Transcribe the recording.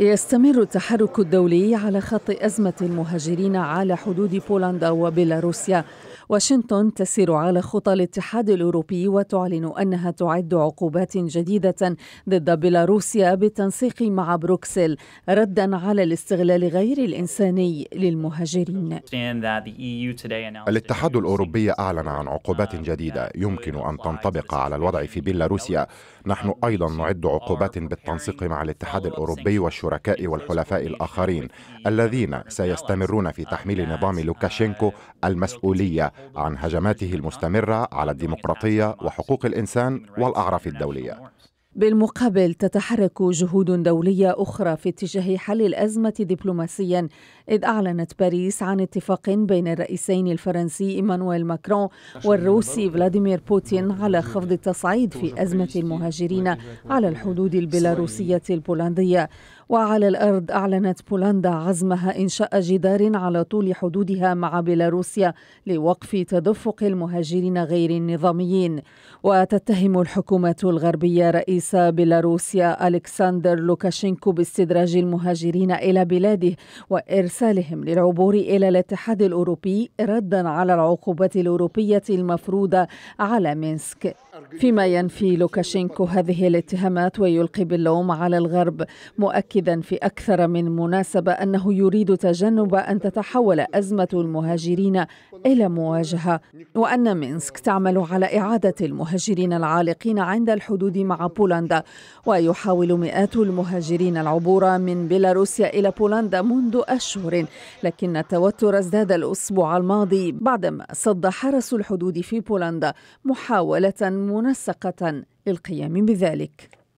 يستمر التحرك الدولي على خط أزمة المهاجرين على حدود بولندا وبيلاروسيا واشنطن تسير على خطى الاتحاد الأوروبي وتعلن أنها تعد عقوبات جديدة ضد بيلاروسيا بالتنسيق مع بروكسل ردا على الاستغلال غير الإنساني للمهاجرين الاتحاد الأوروبي أعلن عن عقوبات جديدة يمكن أن تنطبق على الوضع في بيلاروسيا نحن أيضا نعد عقوبات بالتنسيق مع الاتحاد الأوروبي وش الشركاء والحلفاء الآخرين الذين سيستمرون في تحميل نظام لوكاشينكو المسؤولية عن هجماته المستمرة على الديمقراطية وحقوق الإنسان والأعراف الدولية بالمقابل تتحرك جهود دولية أخرى في اتجاه حل الأزمة دبلوماسيا إذ أعلنت باريس عن اتفاق بين الرئيسين الفرنسي إيمانويل ماكرون والروسي فلاديمير بوتين على خفض التصعيد في أزمة المهاجرين على الحدود البيلاروسية البولندية وعلى الأرض أعلنت بولندا عزمها إنشاء جدار على طول حدودها مع بيلاروسيا لوقف تدفق المهاجرين غير النظاميين وتتهم الحكومة الغربية رئيس بيلاروسيا ألكسندر لوكاشينكو باستدراج المهاجرين إلى بلاده وإرسال استرسالهم للعبور إلى الاتحاد الأوروبي ردا على العقوبات الأوروبية المفروضة على مينسك فيما ينفي لوكاشينكو هذه الاتهامات ويلقي باللوم على الغرب مؤكدا في أكثر من مناسبة أنه يريد تجنب أن تتحول أزمة المهاجرين إلى مواجهة وأن مينسك تعمل على إعادة المهاجرين العالقين عند الحدود مع بولندا ويحاول مئات المهاجرين العبور من بيلاروسيا إلى بولندا منذ أشهر أشهر لكن التوتر ازداد الأسبوع الماضي بعدما صد حرس الحدود في بولندا محاولة منسقة للقيام بذلك